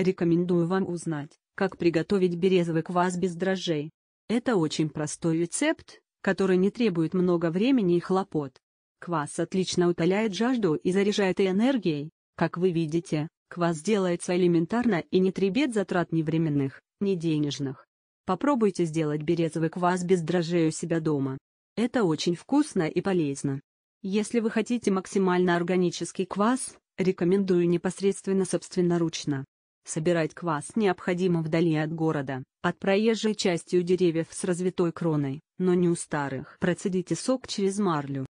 Рекомендую вам узнать, как приготовить березовый квас без дрожжей. Это очень простой рецепт, который не требует много времени и хлопот. Квас отлично утоляет жажду и заряжает и энергией. Как вы видите, квас делается элементарно и не требует затрат ни временных, ни денежных. Попробуйте сделать березовый квас без дрожжей у себя дома. Это очень вкусно и полезно. Если вы хотите максимально органический квас, рекомендую непосредственно собственноручно. Собирать квас необходимо вдали от города, от проезжей частью деревьев с развитой кроной, но не у старых. Процедите сок через марлю.